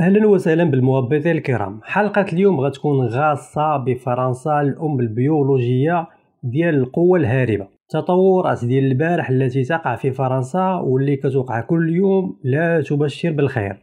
اهلا وسهلا بالمهبطين الكرام حلقه اليوم غتكون غاصه بفرنسا الام البيولوجيه ديال القوه الهاربه تطورات ديال البارح التي تقع في فرنسا واللي كتوقع كل يوم لا تبشر بالخير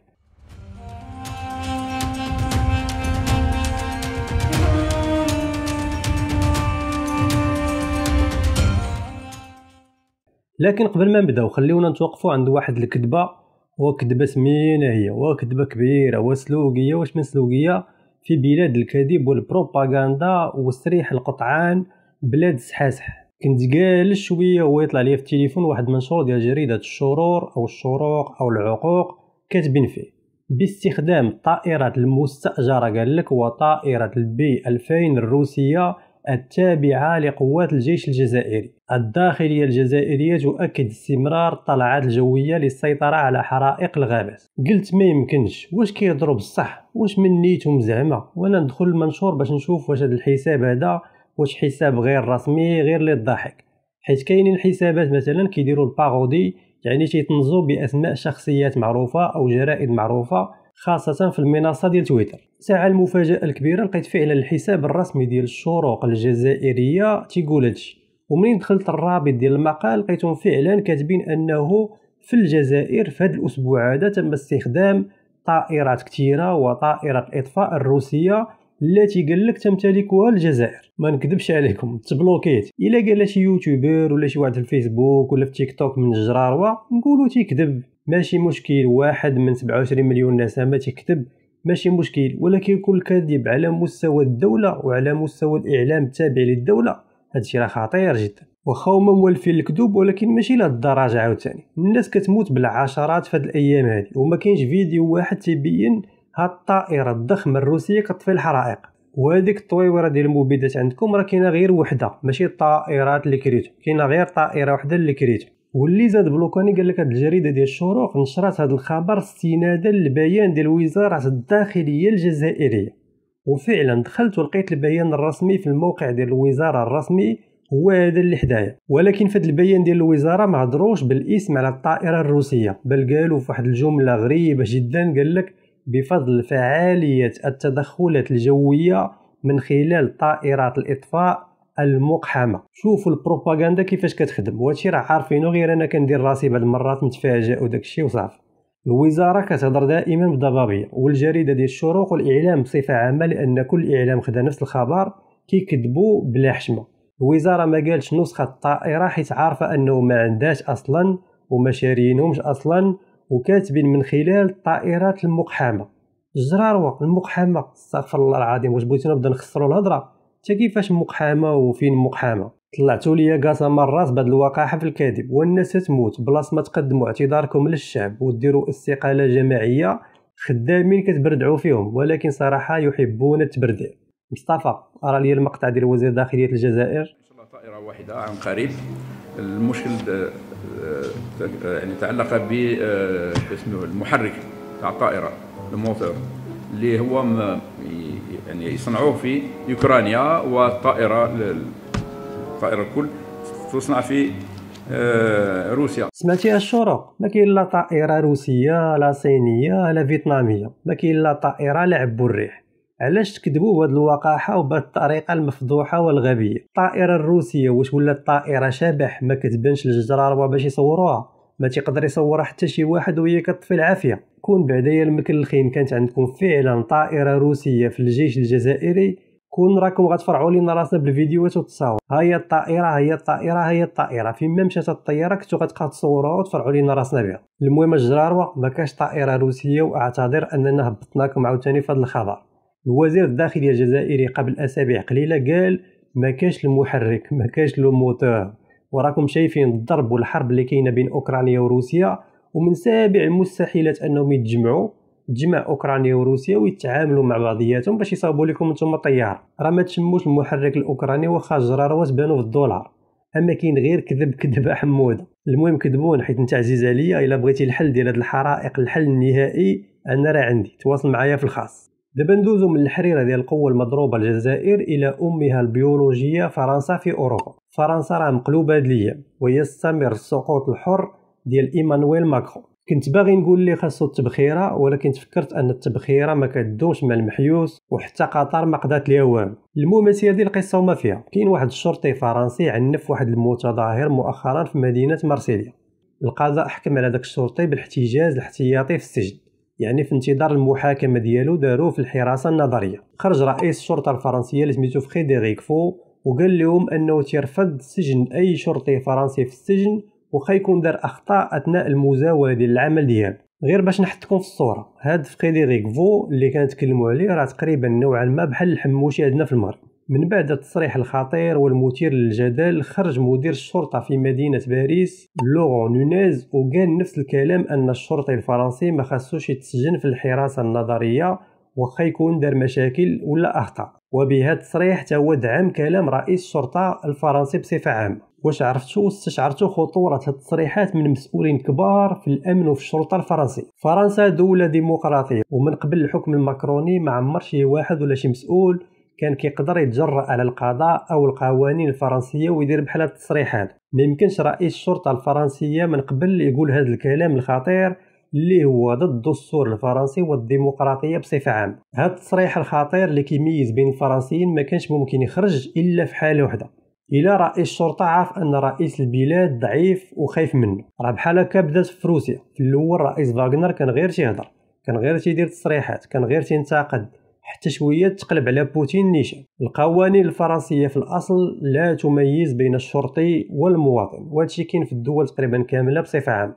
لكن قبل ما نبداو خليونا نتوقفوا عند واحد الكذبه وكذبة ثمينة هي وكذبة كبيرة وسلوقيه واش من سلوقيه في بلاد الكذب والبروباغندا وسريح القطعان بلاد سحاسح كنت قال شويه ويطلع لي في التليفون واحد منشور ديال جريده الشرور او الشروق او العقوق كاتبين فيه باستخدام الطائرات المستأجرة قال لك وطائرة البي 2000 الروسية التابعة لقوات الجيش الجزائري الداخلية الجزائرية تؤكد استمرار الطلعات الجوية للسيطرة على حرائق الغابات قلت ما يمكنش واش كيضرب الصح واش من نيتهم زعما وانا ندخل المنشور باش نشوف واش هذا الحساب هذا واش حساب غير رسمي غير للضحك حيت كاينين حسابات مثلا كيديروا الباغودي يعني تيتنزو باسماء شخصيات معروفه او جرائد معروفه خاصة في المنصة ديال تويتر ساعة المفاجأة الكبيرة لقيت فعلا الحساب الرسمي ديال الشروق الجزائرية تيقول هادشي ومنين دخلت الرابط ديال المقال لقيتهم فعلا كاتبين انه في الجزائر في هذا الاسبوع هذا تم استخدام طائرات كثيره وطائره الاطفاء الروسيه التي قال لك تمتلكها الجزائر ما نكذبش عليكم تبلوكيت الا قال شي يوتيوبر ولا شي واحد في الفيسبوك ولا في تيك توك من الجراروه نقولوا تيكذب ماشي مشكل واحد من 27 مليون نسمة تكتب ماشي مشكل ولكن يكون كاذب على مستوى الدولة وعلى مستوى الإعلام التابع للدولة هادشي راه خطير جدا واخا هما موالفين الكذوب ولكن ماشي لهاد الدرجة عاوتاني الناس كتموت بالعشرات فهاد الأيام هادي وما كاينش فيديو واحد تيبين هاد الطائرة الضخمة الروسية كطفي الحرائق وهذيك الطويوره ديال المبيدات عندكم راه كاينه غير وحده ماشي الطائرات اللي كريتو كاينه غير طائره وحده اللي كريتو واللي زاد بلوكاني قال لك هاد الجريده ديال الشروق نشرت هاد الخبر استنادا للبيان ديال وزاره الداخليه الجزائريه وفعلا دخلت ولقيت البيان الرسمي في الموقع ديال الوزاره الرسمي هو هذا اللي حدايا ولكن في البيان ديال الوزاره ما هضروش بالاسم على الطائره الروسيه بل قالوا في واحد الجمله غريبه جدا قال لك بفضل فعاليه التدخلات الجويه من خلال طائرات الاطفاء المقحمه شوفوا البروباغندا كيفاش كتخدم وهادشي راه عارفينو غير انا كندير راسي بعض المرات متفاجئ وداكشي وصافي الوزاره كتهضر دائما بالضبابيه والجريده ديال الشروق والاعلام بصفه عامه لان كل اعلام خدا نفس الخبر كيكذبوا بلا حشمه الوزاره ما قالش نسخه الطائره حيت عارفه انه ما عندهاش اصلا وما شارينهمش اصلا وكاتبين من خلال الطائرات المقحمه جراروا المقحمه استغفر الله العظيم واش بغيتو نبدا نخسروا الهضره حتى كيفاش مقحامه وفين مقحامه طلعتوا ليا من الراس بهذا الوقاحه في الكذب والناس تموت بلاص ما تقدموا اعتذاركم للشعب وديروا استقاله جماعيه خدامين كتبردعوا فيهم ولكن صراحه يحبون التبردع مصطفى ارى لي المقطع ديال وزير داخليه الجزائر ان شاء الله طائره واحده عن قريب المشكل آه، آه، يعني تعلق ب آه، اسمه المحرك تاع الطائره الموتور اللي هو يعني يصنعوه في اوكرانيا والطائره الطائره الكل تصنع في آه، روسيا سمعتي الشروق ما كاين لا طائره روسيه لا صينيه لا فيتناميه ما كاين لا طائره لعب الريح علاش تكذبوا بهاد الوقاحه وبهذه الطريقه المفضوحه والغبيه الطائره الروسيه واش ولات طائره شبح ما كتبانش الجرار باش يصوروها ما تقدر يصور حتى شي واحد وهي كطفي العافيه كون بعدايا المكلخين كانت عندكم فعلا طائره روسيه في الجيش الجزائري كون راكم غتفرعوا لينا راسنا بالفيديوهات والتصاور ها هي الطائره ها هي الطائره ها هي الطائره فين ما مشات الطياره كنتو غتبقاو تصوروها وتفرعوا لينا راسنا بها المهم الجراروه ما كاش طائره روسيه واعتذر اننا هبطناكم عاوتاني في هذا الخبر الوزير الداخليه الجزائري قبل اسابيع قليله قال ما كاش المحرك ما كاش لو موتور وراكم شايفين الضرب والحرب اللي كاينه بين اوكرانيا وروسيا ومن سابع المستحيلات انهم يتجمعوا تجمع اوكرانيا وروسيا ويتعاملوا مع بعضياتهم باش يصاوبوا لكم نتوما الطيار راه ما تشموش المحرك الاوكراني واخا رواس بانو في الدولار اما كاين غير كذب كذبه حموده المهم كذبون حيت انت عزيز عليا الا بغيتي الحل ديال هاد الحرائق الحل النهائي انا راه عندي تواصل معايا في الخاص دابا ندوزو من الحريره ديال القوه المضروبه الجزائر الى امها البيولوجيه فرنسا في اوروبا فرنسا راه مقلوبه هاد الايام ويستمر السقوط الحر ديال ايمانويل ماكرون كنت باغي نقول لي خاصو التبخيره ولكن تفكرت ان التبخيره ما كدومش مع المحيوس وحتى قطر ما قدات ليها والو الممارسه هذه القصه وما فيها كاين واحد الشرطي فرنسي عنف واحد المتظاهر مؤخرا في مدينه مارسيليا القضاء حكم على داك الشرطي بالاحتجاز الاحتياطي في السجن يعني في انتظار المحاكمه ديالو داروه في الحراسه النظريه خرج رئيس الشرطه الفرنسيه اللي سميتو فريديريك فو وقال لهم انه تيرفض سجن اي شرطي فرنسي في السجن وخا يكون دار اخطاء اثناء المزاوله ديال العمل ديالو غير باش نحطكم في الصوره هاد فريديريك فو اللي كنتكلموا عليه راه تقريبا نوعا ما بحال الحموشي عندنا في المغرب من بعد التصريح الخطير والمثير للجدل خرج مدير الشرطه في مدينه باريس لوغون نونيز وقال نفس الكلام ان الشرطي الفرنسي ما خاصوش يتسجن في الحراسه النظريه واخا يكون دار مشاكل ولا اخطاء وبهذا التصريح تودعم كلام رئيس الشرطه الفرنسي بصفه عامه واش عرفتو واستشعرتو خطورة هاد التصريحات من مسؤولين كبار في الأمن وفي الشرطة الفرنسية فرنسا دولة ديمقراطية ومن قبل الحكم الماكروني ما عمر شي واحد ولا شي مسؤول كان كيقدر يتجرأ على القضاء أو القوانين الفرنسية ويدير بحال هاد التصريحات ميمكنش رئيس الشرطة الفرنسية من قبل يقول هاد الكلام الخطير اللي هو ضد الدستور الفرنسي والديمقراطيه بصفه عامه هذا التصريح الخطير اللي كيميز بين الفرنسيين ما كانش ممكن يخرج الا في حاله واحده الى رئيس الشرطه عارف ان رئيس البلاد ضعيف وخايف منه راه بحال هكا بدات في روسيا في الاول رئيس فاغنر كان غير تيهضر كان غير تيدير تصريحات كان غير تينتقد حتى شويه تقلب على بوتين نيشان القوانين الفرنسيه في الاصل لا تميز بين الشرطي والمواطن وهادشي كاين في الدول تقريبا كامله بصفه عامه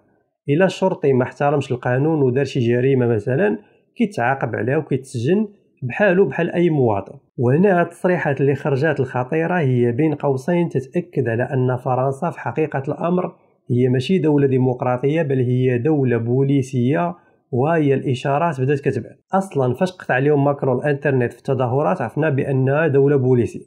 الا الشرطي ما احترمش القانون ودار شي جريمه مثلا كيتعاقب عليه وكيتسجن بحالو بحال اي مواطن وهنا التصريحات اللي خرجات الخطيره هي بين قوسين تتاكد على ان فرنسا في حقيقه الامر هي ماشي دوله ديمقراطيه بل هي دوله بوليسيه وهي الاشارات بدات كتبان اصلا فاش قطع عليهم ماكرون الانترنت في التظاهرات عرفنا بانها دوله بوليسيه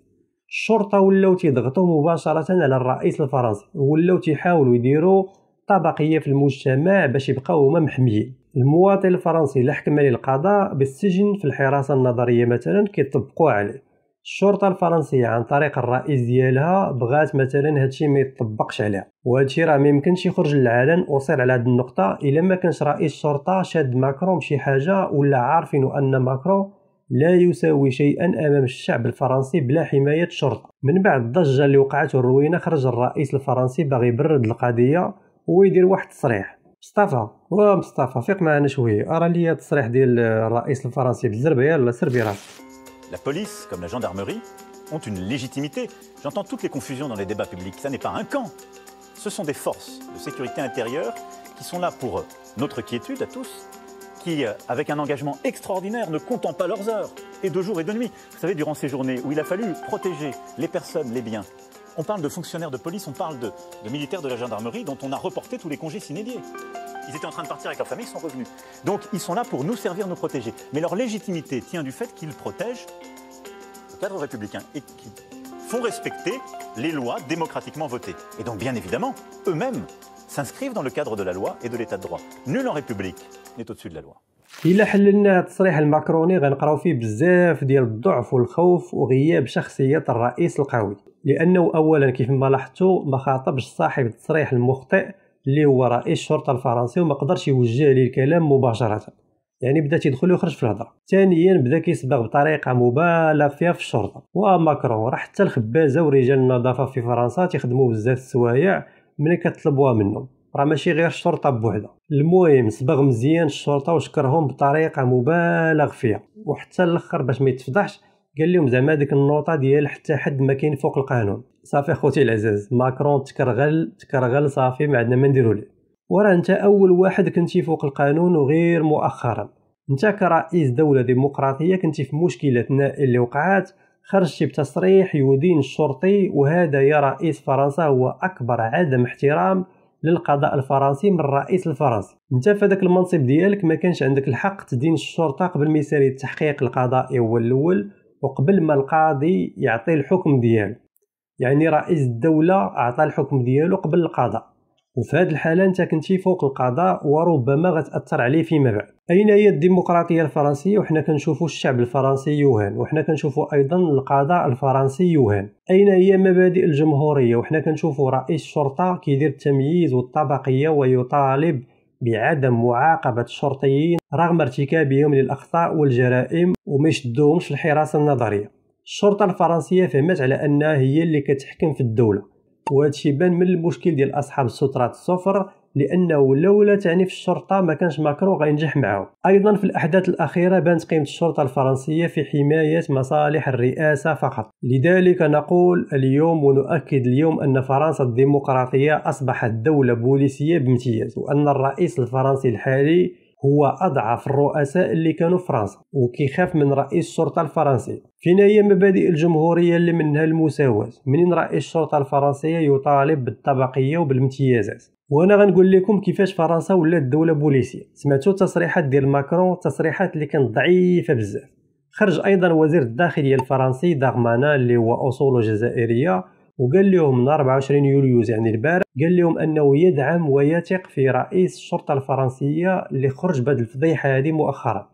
الشرطه ولاو تيضغطوا مباشره على الرئيس الفرنسي ولاو تيحاولوا يديروا طبقيه في المجتمع باش يبقاو هما محميين المواطن الفرنسي اللي حكم عليه القضاء بالسجن في الحراسة النظرية مثلا كيطبقوا عليه الشرطة الفرنسية عن طريق الرئيس ديالها بغات مثلا هادشي ما يطبقش عليها وهادشي راه ميمكنش يخرج للعلن وصل على هاد النقطة إلا ما كانش رئيس الشرطة شاد ماكرون بشي حاجة ولا عارفين أن ماكرون لا يساوي شيئا امام الشعب الفرنسي بلا حمايه الشرطه من بعد الضجه اللي وقعت الروينه خرج الرئيس الفرنسي باغي يبرد القضيه ويدير واحد التصريح شويه ديال La police, comme la gendarmerie, ont une légitimité. J'entends toutes les confusions dans les débats publics. Ça n'est pas un camp. Ce sont des forces de sécurité intérieure qui sont là pour euh, notre quiétude à tous, qui, euh, avec un engagement extraordinaire, ne comptent pas leurs heures, et de jour et de nuit. Vous savez, durant ces journées où il a fallu protéger les personnes, les biens, on parle de fonctionnaires de police, on parle de, militaires de la gendarmerie dont on a reporté tous les congés sinédiés. Ils étaient en train de partir avec leur famille, ils sont revenus. Donc ils sont là pour nous servir, nous protéger. Mais leur légitimité tient du fait qu'ils protègent le cadre républicain et qu'ils font respecter les lois démocratiquement votées. Et donc bien évidemment, eux-mêmes s'inscrivent dans le cadre de la loi et de l'état de droit. Nul en République n'est au-dessus de la loi. الا حللنا التصريح الماكروني غنقراو فيه بزاف ديال الضعف والخوف وغياب شخصيه الرئيس القوي لانه اولا كيف ما لاحظتوا ما خاطبش صاحب التصريح المخطئ اللي هو رئيس الشرطه الفرنسي وما قدرش يوجه ليه الكلام مباشره يعني بدا تيدخل ويخرج في الهضره ثانيا بدا كيصبغ بطريقه مبالغ فيها في الشرطه وماكرون راه حتى الخبازه ورجال النظافه في فرنسا تيخدموا بزاف السوايع ملي كتطلبوها منهم راه ماشي غير الشرطه بوحدها المهم صبغ مزيان الشرطه وشكرهم بطريقه مبالغ فيها وحتى الاخر باش ما يتفضحش قال لهم زعما ديك النوطه ديال حتى حد ما كاين فوق القانون صافي خوتي العزاز ماكرون تكرغل تكرغل صافي ما عندنا ما نديرو ليه وراه انت اول واحد كنتي فوق القانون وغير مؤخرا انت كرئيس دوله ديمقراطيه كنتي في مشكله نائل اللي وقعات خرجتي بتصريح يدين الشرطي وهذا يا رئيس فرنسا هو اكبر عدم احترام للقضاء الفرنسي من الرئيس الفرنسي انت في المنصب ديالك ما كانش عندك الحق تدين الشرطه قبل ما يسالي التحقيق القضائي هو الاول وقبل ما القاضي يعطي الحكم ديالو يعني رئيس الدوله اعطى الحكم ديالو قبل القضاء وفي هذه الحالة انت كنتي فوق القضاء وربما غتأثر عليه فيما بعد أين هي الديمقراطية الفرنسية وحنا كنشوفوا الشعب الفرنسي يوهان وحنا كنشوفوا أيضا القضاء الفرنسي يوهان أين هي مبادئ الجمهورية وحنا كنشوفوا رئيس الشرطة كيدير التمييز والطبقية ويطالب بعدم معاقبة الشرطيين رغم ارتكابهم للأخطاء والجرائم وما يشدوهمش الحراسة النظرية الشرطة الفرنسية فهمت على أنها هي اللي كتحكم في الدولة وهذا يبان من المشكل ديال اصحاب السترات الصفر لانه لولا تعنيف الشرطه ما كانش ماكرون غينجح معه ايضا في الاحداث الاخيره بانت قيمه الشرطه الفرنسيه في حمايه مصالح الرئاسه فقط لذلك نقول اليوم ونؤكد اليوم ان فرنسا الديمقراطيه اصبحت دوله بوليسيه بامتياز وان الرئيس الفرنسي الحالي هو أضعف الرؤساء اللي كانوا في فرنسا وكيخاف من رئيس الشرطة الفرنسي فينا هي مبادئ الجمهورية اللي منها المساواة منين رئيس الشرطة الفرنسية يطالب بالطبقية وبالامتيازات وانا غنقول لكم كيفاش فرنسا ولات دولة بوليسية سمعتوا التصريحات ديال ماكرون التصريحات اللي كانت ضعيفة بزاف خرج ايضا وزير الداخلية الفرنسي داغمانا اللي هو اصوله جزائرية وقال لهم نهار 24 يوليوز يعني البارح قال لهم انه يدعم ويثق في رئيس الشرطه الفرنسيه اللي خرج بهذه الفضيحه هذه مؤخرا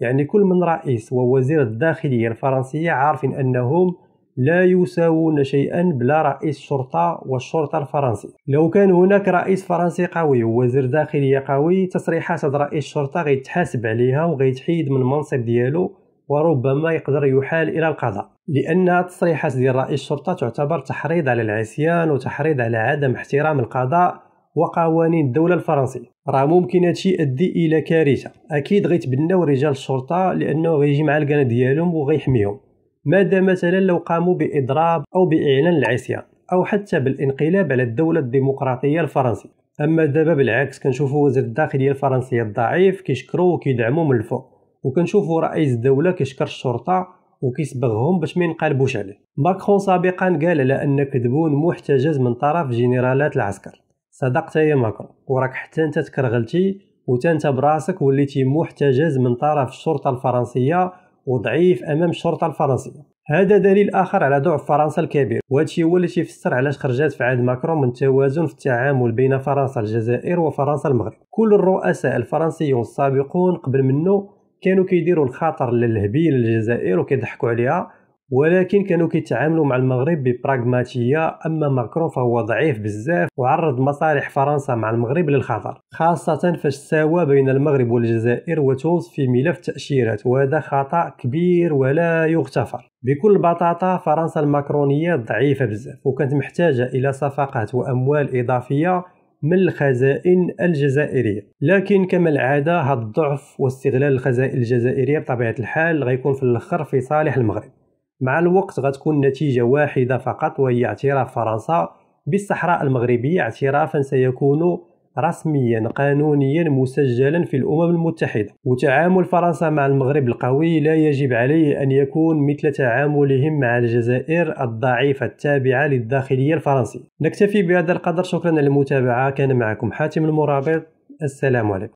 يعني كل من رئيس ووزير الداخليه الفرنسيه عارفين انهم لا يساوون شيئا بلا رئيس شرطة والشرطة الفرنسي لو كان هناك رئيس فرنسي قوي ووزير داخلية قوي تصريحات رئيس الشرطة غيتحاسب عليها وغيتحيد من المنصب ديالو وربما يقدر يحال الى القضاء لان تصريحات ديال رئيس الشرطه تعتبر تحريض على العصيان وتحريض على عدم احترام القضاء وقوانين الدوله الفرنسيه راه ممكن هادشي يؤدي الى كارثه اكيد غيتبناو رجال الشرطه لانه غيجي مع القناه ديالهم وغيحميهم ماذا مثلا لو قاموا باضراب او باعلان العصيان او حتى بالانقلاب على الدوله الديمقراطيه الفرنسيه اما دابا بالعكس كنشوفوا وزير الداخليه الفرنسيه الضعيف كيشكروا وكيدعموا من الفوق وكنشوفوا رئيس الدوله كيشكر الشرطه وكيصبغهم باش ما ينقلبوش عليه ماكرون سابقا قال على ان كذبون محتجز من طرف جنرالات العسكر صدقت يا ماكرون وراك حتى انت تكرغلتي وتا انت براسك وليتي محتجز من طرف الشرطه الفرنسيه وضعيف امام الشرطه الفرنسيه هذا دليل اخر على ضعف فرنسا الكبير وهادشي هو اللي تيفسر علاش خرجات في عهد ماكرون من التوازن في التعامل بين فرنسا الجزائر وفرنسا المغرب كل الرؤساء الفرنسيون السابقون قبل منه كانوا كيديروا الخطر للهبيل الجزائر وكيضحكوا عليها ولكن كانوا كيتعاملوا مع المغرب ببراغماتيه اما ماكرون فهو ضعيف بزاف وعرض مصالح فرنسا مع المغرب للخطر خاصه فاش ساوى بين المغرب والجزائر وتونس في ملف التاشيرات وهذا خطا كبير ولا يغتفر بكل بطاطا فرنسا الماكرونيه ضعيفه بزاف وكانت محتاجه الى صفقات واموال اضافيه من الخزائن الجزائرية لكن كما العادة هذا الضعف واستغلال الخزائن الجزائرية بطبيعة الحال غيكون في الاخر في صالح المغرب مع الوقت غتكون نتيجة واحدة فقط وهي اعتراف فرنسا بالصحراء المغربية اعترافا سيكون رسميا قانونيا مسجلا في الأمم المتحدة وتعامل فرنسا مع المغرب القوي لا يجب عليه أن يكون مثل تعاملهم مع الجزائر الضعيفة التابعة للداخلية الفرنسية نكتفي بهذا القدر شكرا للمتابعة كان معكم حاتم المرابط السلام عليكم